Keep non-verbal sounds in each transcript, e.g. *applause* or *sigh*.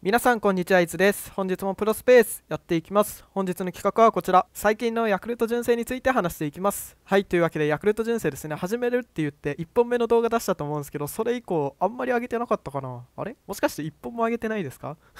皆さんこんにちは、いつです。本日もプロスペースやっていきます。本日の企画はこちら、最近のヤクルト純正について話していきます。はい、というわけでヤクルト純正ですね、始めるって言って1本目の動画出したと思うんですけど、それ以降あんまり上げてなかったかなあれもしかして1本も上げてないですか *laughs*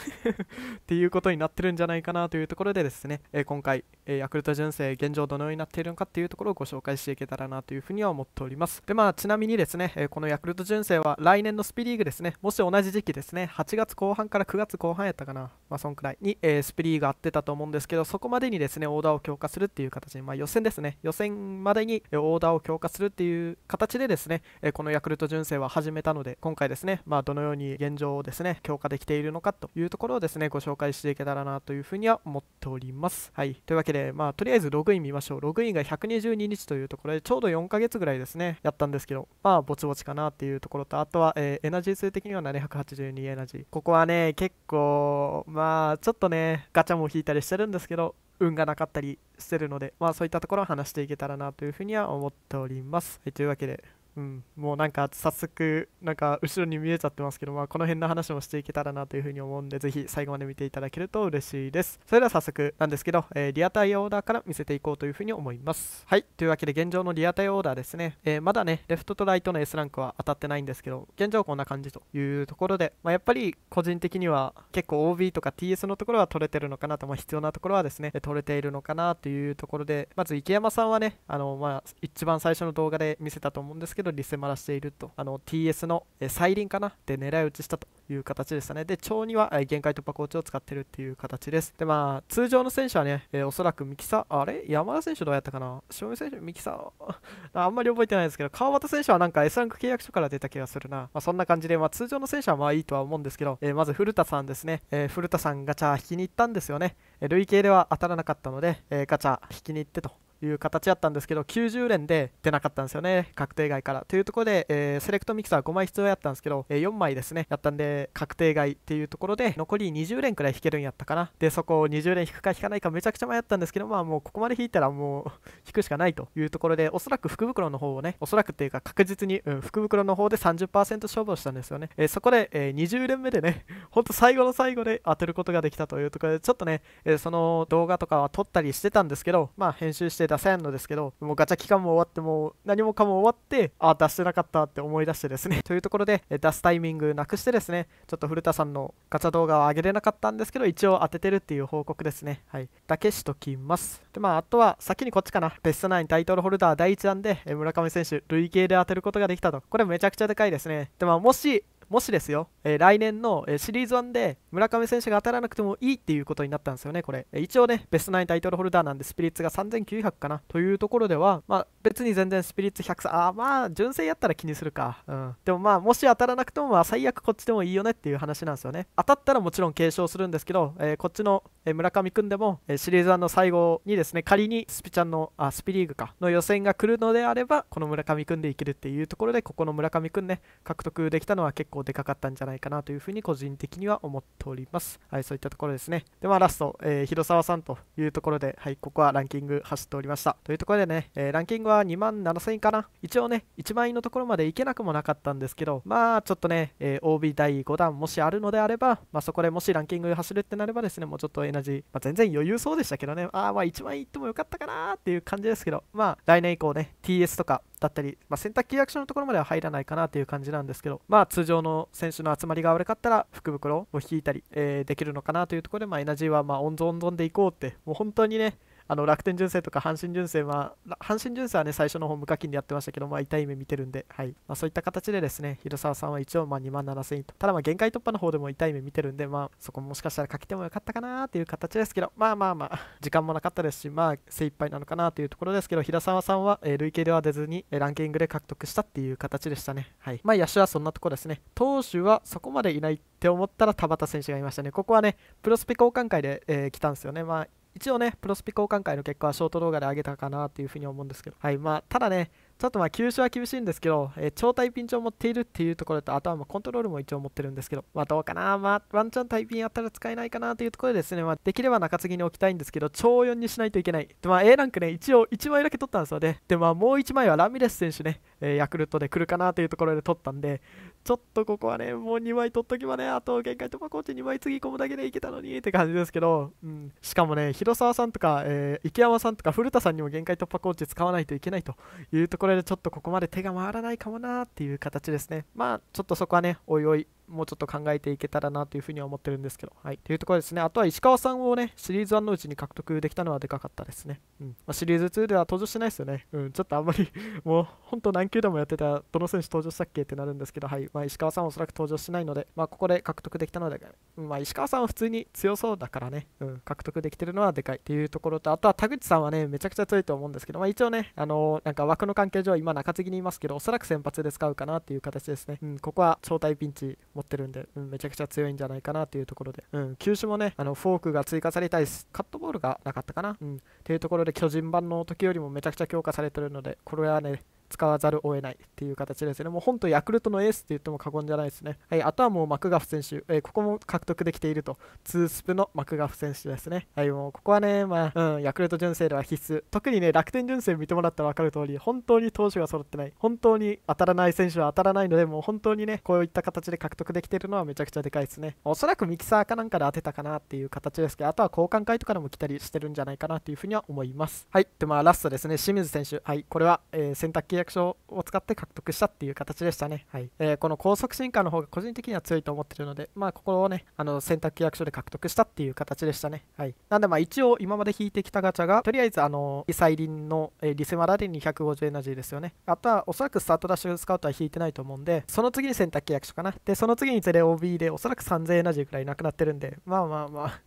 っていうことになってるんじゃないかなというところでですね、えー、今回、えー、ヤクルト純正現状どのようになっているのかっていうところをご紹介していけたらなというふうには思っております。で、まあちなみにですね、えー、このヤクルト純正は来年のスピリーグですね、もし同じ時期ですね、8月後半から9月後半やったかな、まあ、そんくらいに、えー、スプリーが合ってたと思うんですけど、そこまでにですね、オーダーを強化するっていう形に、まあ、予選ですね、予選までにオーダーを強化するっていう形でですね、えー、このヤクルト純正は始めたので、今回ですね、まあ、どのように現状をですね、強化できているのかというところをですね、ご紹介していけたらなというふうには思っております。はい、というわけで、まあ、とりあえずログイン見ましょう。ログインが122日というところで、ちょうど4ヶ月ぐらいですね、やったんですけど、まあ、ぼちぼちかなっていうところと、あとは、えー、エナジー数的には782エナジー。ここはね、結構まあちょっとねガチャも引いたりしてるんですけど運がなかったりしてるのでまあそういったところを話していけたらなというふうには思っております、はい、というわけでうん、もうなんか早速なんか後ろに見えちゃってますけど、まあ、この辺の話もしていけたらなというふうに思うんでぜひ最後まで見ていただけると嬉しいですそれでは早速なんですけど、えー、リアタイオーダーから見せていこうというふうに思いますはいというわけで現状のリアタイオーダーですね、えー、まだねレフトとライトの S ランクは当たってないんですけど現状こんな感じというところで、まあ、やっぱり個人的には結構 OB とか TS のところは取れてるのかなと、まあ、必要なところはですね取れているのかなというところでまず池山さんはねあのまあ一番最初の動画で見せたと思うんですけど程度に迫らせているとあの TS の再臨かなで狙い撃ちしたという形でしたね。で、超には限界突破コーチを使ってるっていう形です。で、まあ、通常の選手はね、えー、おそらくミキサー、あれ山田選手どうやったかな塩見選手、ミキサー *laughs* あんまり覚えてないですけど、川端選手はなんか S ランク契約書から出た気がするな。まあ、そんな感じで、まあ、通常の選手はまあいいとは思うんですけど、えー、まず古田さんですね、えー、古田さんガチャ引きに行ったんですよね。え累計では当たらなかったので、えガチャ引きに行ってという形だったんですけど90連で出なかったんですよね確定外からというところで、えー、セレクトミキサー5枚必要やったんですけど、えー、4枚ですねやったんで確定外っていうところで残り20連くらい引けるんやったかなでそこを20連引くか引かないかめちゃくちゃ迷ったんですけどまあもうここまで引いたらもう引くしかないというところでおそらく福袋の方をねおそらくっていうか確実に、うん、福袋の方で30%勝負をしたんですよね、えー、そこで、え20連目でねほんと最後の最後で当てることができたというところでちょっとね、えその動画とかは撮ったりしてたんですけどまあ編集して出せんのですけど、もうガチャ期間も終わって、もう何もかも終わって、あ、出してなかったって思い出してですね *laughs* というところで、出すタイミングなくしてですね、ちょっと古田さんのガチャ動画は上げれなかったんですけど、一応当ててるっていう報告ですね。はい。だけしときます。で、まあ、あとは先にこっちかな。ベストナインタイトルホルダー第1弾で、村上選手、累計で当てることができたと。これめちゃくちゃでかいですね。で、まあ、もし、もしですよ、えー、来年の、えシリーズ1で村上選手が当たらなくてもいいっていうことになったんですよね、これ。え一応ね、ベストナインタイトルホルダーなんで、スピリッツが3900かなというところでは、まあ、別に全然スピリッツ100、あまあ、純正やったら気にするか。うん。でもまあ、もし当たらなくても、まあ、最悪こっちでもいいよねっていう話なんですよね。当たったらもちろん継承するんですけど、えー、こっちの、え村上君でも、えシリーズ1の最後にですね、仮にスピちゃんの、あ、スピリーグか、の予選が来るのであれば、この村上君でいけるっていうところで、ここの村上君ね、獲得できたのは結構構でかかったんじゃないかなというふうに個人的には思っております。はい、そういったところですね。で、まあ、ラスト、えー、広沢さんというところで、はい、ここはランキング走っておりました。というところでね、えー、ランキングは2万7000円かな。一応ね、1万円のところまでいけなくもなかったんですけど、まあ、ちょっとね、えー、OB 第5弾、もしあるのであれば、まあ、そこでもしランキング走るってなればですね、もうちょっとエナジー、まあ、全然余裕そうでしたけどね、ああ、まあ、1万円いってもよかったかなっていう感じですけど、まあ、来年以降ね、TS とか、だったり、まあ、選択契約書のところまでは入らないかなという感じなんですけど、まあ、通常の選手の集まりが悪かったら福袋を引いたり、えー、できるのかなというところで、まあ、エナジーはま温存温存でいこうってもう本当にねあの楽天純正とか阪神純正は、阪神純正はね、最初の方無課金でやってましたけど、まあ、痛い目見てるんで、はいまあ、そういった形でですね、広沢さんは一応まあ2万7000円と、ただまあ限界突破の方でも痛い目見てるんで、まあ、そこもしかしたらかけてもよかったかなっていう形ですけど、まあまあまあ、時間もなかったですし、まあ、精一杯なのかなというところですけど、平沢さんは、えー、累計では出ずに、えー、ランキングで獲得したっていう形でしたね。はい。まあ、野手はそんなとこですね。投手はそこまでいないって思ったら田畑選手がいましたね。ここはね、プロスペ交換会で、えー、来たんですよね。まあ、一応ね、プロスピ交換会の結果はショート動画で上げたかなというふうに思うんですけど、はい、まあ、ただね、ちょっとまあ、球種は厳しいんですけど、えー、超タイピン帳を持っているっていうところと、あとはまコントロールも一応持ってるんですけど、まあ、どうかな、まあ、ワンチャンタイピンやったら使えないかなというところでですね、まあ、できれば中継ぎに置きたいんですけど、超4にしないといけない。で、まあ、A ランクね、一応1枚だけ取ったんですよね。で、まあ、もう1枚はラミレス選手ね。えヤクルトで来るかなというところで取ったんで、ちょっとここはね、もう2枚取っときばね、あと限界突破コーチ2枚つぎ込むだけでいけたのにって感じですけど、うん、しかもね、広沢さんとか、えー、池山さんとか古田さんにも限界突破コーチ使わないといけないというところで、ちょっとここまで手が回らないかもなっていう形ですね。まあ、ちょっとそこはね、おいおい、もうちょっと考えていけたらなというふうには思ってるんですけど、はい、というところですね。あとは石川さんをね、シリーズ1のうちに獲得できたのはでかかったですね。うんまあ、シリーズ2では登場してないですよね。うん、ちょっとあんまり *laughs* もう本当何球でもやってたどの選手登場したっけってなるんですけど、はい、まあ、石川さんはおそらく登場しないので、まあ、ここで獲得できたので、まあ、石川さんは普通に強そうだからね、うん、獲得できてるのはでかいっていうところと、あとは田口さんはね、めちゃくちゃ強いと思うんですけど、まあ、一応ね、あのー、なんか枠の関係上、今中継ぎにいますけど、おそらく先発で使うかなっていう形ですね。うん、ここは招待ピンチ、持ってるんで、うん、めちゃくちゃ強いんじゃないかなというところで、うん、球種もね、あのフォークが追加されたり、カットボールがなかったかな、うん、っていうところで巨人版の時よりもめちゃくちゃ強化されてるので、これはね、使わざるを得ないっていう形ですね。もう本当ヤクルトのエースって言っても過言じゃないですね。はい、あとはもうマクガフ選手、えー、ここも獲得できていると、ツースプのマクガフ選手ですね。はい、もうここはね、まあ、うん、ヤクルト純正では必須。特にね、楽天純正見てもらったら分かる通り、本当に投手が揃ってない、本当に当たらない選手は当たらないので、もう本当にね、こういった形で獲得できているのはめちゃくちゃでかいですね。おそらくミキサーかなんかで当てたかなっていう形ですけど、あとは交換会とかでも来たりしてるんじゃないかなというふうには思います。はい、で、まあラストですね、清水選手。はい、これは、えー、選択約書を使って獲得したっていう形でしたね。はいえー、この高速進化の方が個人的には強いと思ってるので、まあ、ここをね、あの選択契約書で獲得したっていう形でしたね。はい、なんで、まあ、一応今まで引いてきたガチャが、とりあえず、あの、リンの、えー、リセマラで250エナジーですよね。あとは、おそらくスタートダッシュスカウトは引いてないと思うんで、その次に選択契約書かな。で、その次にゼレ OB で、おそらく3000エナジーくらいなくなってるんで、まあまあまあ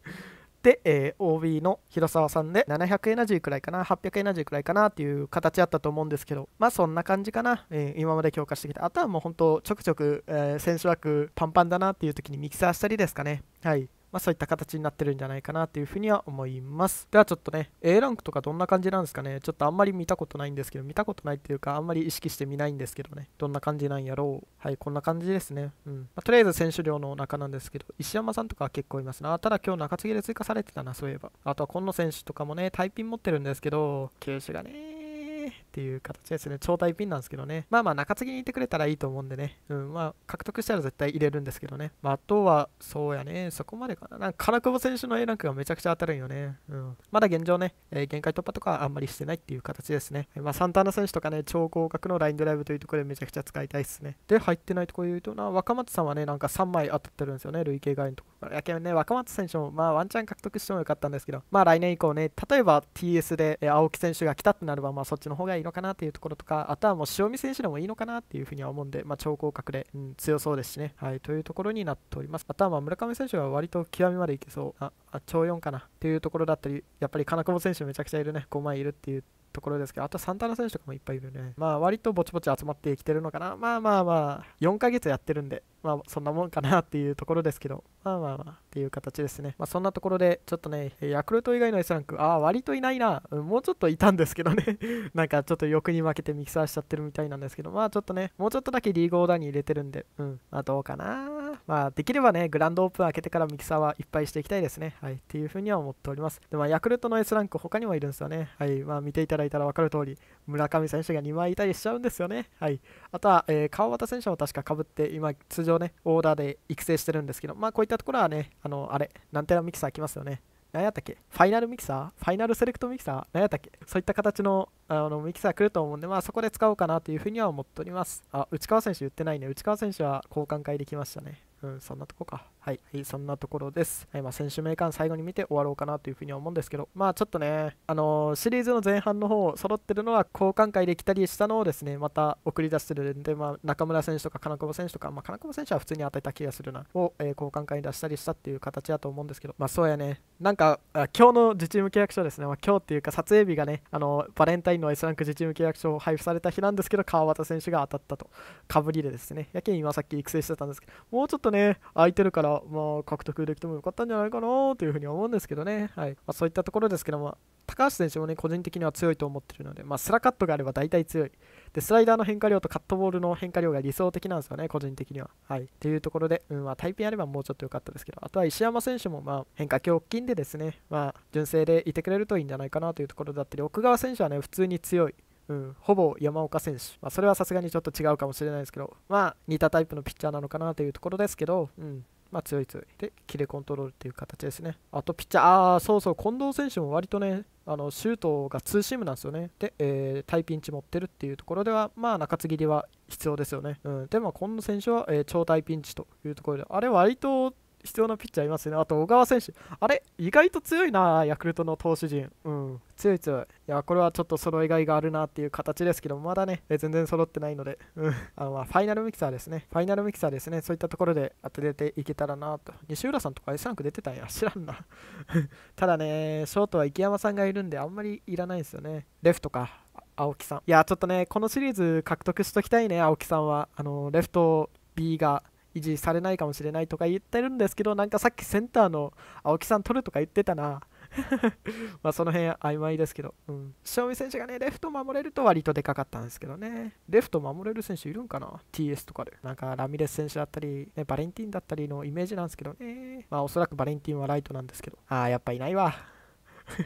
で、えー、OB の広沢さんで700エナジーくらいかな800エナジーくらいかなっていう形だったと思うんですけどまあそんな感じかな、えー、今まで強化してきたあとはもうほんとちょくちょく、えー、選手枠パンパンだなっていう時にミキサーしたりですかねはいまあ、そういった形になってるんじゃないかなというふうには思いますではちょっとね A ランクとかどんな感じなんですかねちょっとあんまり見たことないんですけど見たことないっていうかあんまり意識して見ないんですけどねどんな感じなんやろうはいこんな感じですねうん、まあ、とりあえず選手寮の中なんですけど石山さんとかは結構いますなただ今日中継ぎで追加されてたなそういえばあとは今野選手とかもねタイピン持ってるんですけど球種がねっていう形ですね。超大ピンなんですけどね。まあまあ中継ぎにいてくれたらいいと思うんでね。うん、まあ獲得したら絶対入れるんですけどね。まあ、あとは、そうやね、そこまでかな。なんか金久保選手の A ランクがめちゃくちゃ当たるんよね。うん。まだ現状ね、えー、限界突破とかあんまりしてないっていう形ですね。まあサンタナ選手とかね、超広角のラインドライブというところでめちゃくちゃ使いたいですね。で、入ってないところ言うとな、若松さんはね、なんか3枚当たってるんですよね、累計外のところから。やけね、若松選手も、まあワンチャン獲得してもよかったんですけど、まあ来年以降ね、例えば TS で、え青木選手が来たってなれば、まあそっちの方がいいいいのかなっていうところとか、あとはもう塩見選手でもいいのかなっていうふうには思うんで、まあ、超広角で、うん、強そうですしね。はい、というところになっております。あとはまあ村上選手は割と極みまでいけそう。あ、あ超4かなっていうところだったり、やっぱり金久保選手めちゃくちゃいるね、5枚いるっていうところですけど、あとサンタナ選手とかもいっぱいいるね。まあ割とぼちぼち集まってきてるのかな。まあまあまあ、4ヶ月やってるんで、まあそんなもんかなっていうところですけど、まあまあまあっていう形ですね。まあそんなところで、ちょっとね、ヤクルト以外の S ランク、ああ、割といないな、もうちょっといたんですけどね *laughs* なんかちょっと欲に負けてミキサーしちゃってるみたいなんですけど、まあちょっとね、もうちょっとだけリーグオーダーに入れてるんで、うん、まあどうかな。まあできればね、グランドオープン開けてからミキサーはいっぱいしていきたいですね。はい、っていうふうには思っております。で、まあヤクルトの S ランク、他にもいるんですよね。はい、まあ見ていただいたら分かる通り、村上選手が2枚いたりしちゃうんですよね。はい、あとは、えー、川端選手も確かかぶって、今、通常常ね、オーダーで育成してるんですけど、まあこういったところはね、あの、あれ、なんてらミキサー来ますよね。何やったっけファイナルミキサーファイナルセレクトミキサー何やったっけそういった形のあのミキサー来ると思うんで、まあ、そこで使おうかなというふうには思っております。あ、内川選手言ってないね。内川選手は交換会できましたね。うん、そんなとこか。はい、はい、そんなところです。はい、まあ、選手名鑑最後に見て終わろうかなというふうに思うんですけど、まあちょっとね、あのー、シリーズの前半の方、揃ってるのは交換会できたりしたのをですね、また送り出してるんで、まあ、中村選手とか金久保選手とか、まあ、金久保選手は普通に当てた気がするな、を、えー、交換会に出したりしたっていう形だと思うんですけど、まあそうやね、なんか、あ今日の自チーム契約書ですね、まあ、今日っていうか撮影日がね、あのー、バレンタインの S ランク自チーム契約書を配布された日なんですけど、川端選手が当たったと、かぶりでですね、やけに今さっき育成してたんですけど、もうちょっとね、空いてるから、まあ、獲得できてもよかったんじゃないかなというふうに思うんですけどね、はいまあ、そういったところですけども、高橋選手もね、個人的には強いと思ってるので、まあ、スラカットがあれば大体強い。で、スライダーの変化量とカットボールの変化量が理想的なんですよね、個人的には。はい。というところで、うん、まあ、タイピンあればもうちょっと良かったですけど、あとは石山選手も、まあ、変化胸筋でですね、まあ、純正でいてくれるといいんじゃないかなというところだったり、奥川選手はね、普通に強い。うん、ほぼ山岡選手、まあ、それはさすがにちょっと違うかもしれないですけど、まあ、似たタイプのピッチャーなのかなというところですけど、うんまあ、強い強い。で、キレコントロールっていう形ですね。あと、ピッチャー、あー、そうそう、近藤選手も割とね、あのシュートがツーシームなんですよね。で、えー、タイピンチ持ってるっていうところでは、まあ、中継ぎりは必要ですよね。うん、でも、近藤選手は、えー、超大ピンチというところで、あれ、割と必要なピッチャーいますね。あと小川選手。あれ意外と強いな、ヤクルトの投手陣。うん。強い強い。いや、これはちょっと揃いがいがあるなっていう形ですけど、まだね、え全然揃ってないので、うん。あの、まあ、ファイナルミキサーですね。ファイナルミキサーですね。そういったところで当てていけたらなと。西浦さんとか S ランク出てたんや。知らんな。*laughs* ただね、ショートは池山さんがいるんで、あんまりいらないですよね。レフとか。青木さんいやちょっとねこのシリーズ獲得しときたいね青木さんはあのレフト B が維持されないかもしれないとか言ってるんですけどなんかさっきセンターの青木さん取るとか言ってたな *laughs* まあその辺曖昧ですけど、うん、塩見選手がねレフト守れると割とでかかったんですけどねレフト守れる選手いるんかな TS とかでなんかラミレス選手だったり、ね、バレンティンだったりのイメージなんですけどねまあおそらくバレンティンはライトなんですけどああやっぱいないわ *laughs* い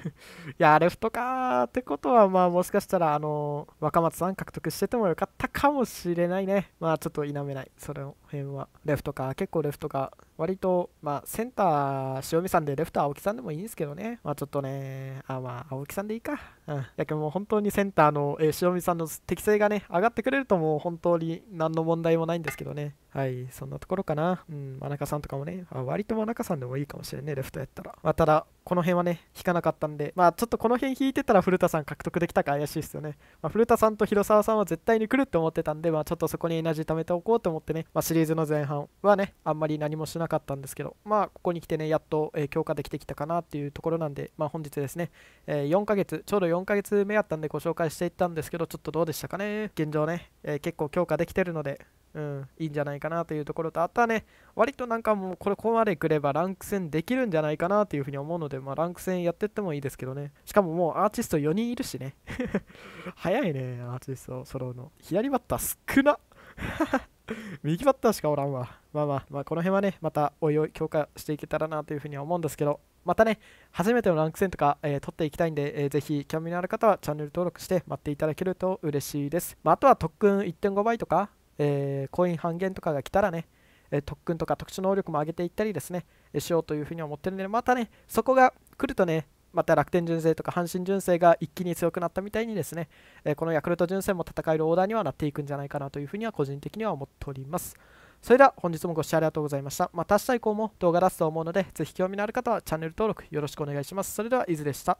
や、レフトかーってことは、まあ、もしかしたら、あのー、若松さん獲得しててもよかったかもしれないね。まあ、ちょっと否めない、それを。辺はレフトか結構レフトか割とまあセンター塩見さんでレフト青木さんでもいいんですけどねまあちょっとねあまあ青木さんでいいかうんやけどもう本当にセンターの、えー、塩見さんの適性がね上がってくれるともう本当に何の問題もないんですけどねはいそんなところかなうん真中さんとかもねあ割と真中さんでもいいかもしれんねレフトやったらまあただこの辺はね引かなかったんでまあちょっとこの辺引いてたら古田さん獲得できたか怪しいですよね、まあ、古田さんと広沢さんは絶対に来るって思ってたんでまあちょっとそこにエナジー貯めておこうと思ってね、まあ、シリーズーズの前半はね、あんまり何もしなかったんですけど、まあ、ここに来てね、やっと、えー、強化できてきたかなっていうところなんで、まあ、本日ですね、えー、4ヶ月、ちょうど4ヶ月目やったんでご紹介していったんですけど、ちょっとどうでしたかね。現状ね、えー、結構強化できてるので、うん、いいんじゃないかなというところと、あとはね、割となんかもう、これ、ここまでくればランク戦できるんじゃないかなというふうに思うので、まあ、ランク戦やってってもいいですけどね。しかももうアーティスト4人いるしね。*laughs* 早いね、アーティスト揃うの。左バッター少な *laughs* 右バッターしかおらんわ。まあまあ、まあ、この辺はね、またおいおい強化していけたらなというふうに思うんですけど、またね、初めてのランク戦とか、えー、取っていきたいんで、えー、ぜひ興味のある方はチャンネル登録して待っていただけると嬉しいです。まあ、あとは特訓1.5倍とか、えー、コイン半減とかが来たらね、え特訓とか特殊能力も上げていったりですね、えしようというふうに思ってるんで、またね、そこが来るとね、また楽天純正とか阪神純正が一気に強くなったみたいにですね、えこのヤクルト純正も戦えるオーダーにはなっていくんじゃないかなというふうには個人的には思っております。それでは本日もご視聴ありがとうございました。また明日以降も動画出すと思うので、ぜひ興味のある方はチャンネル登録よろしくお願いします。それでは、いずでした。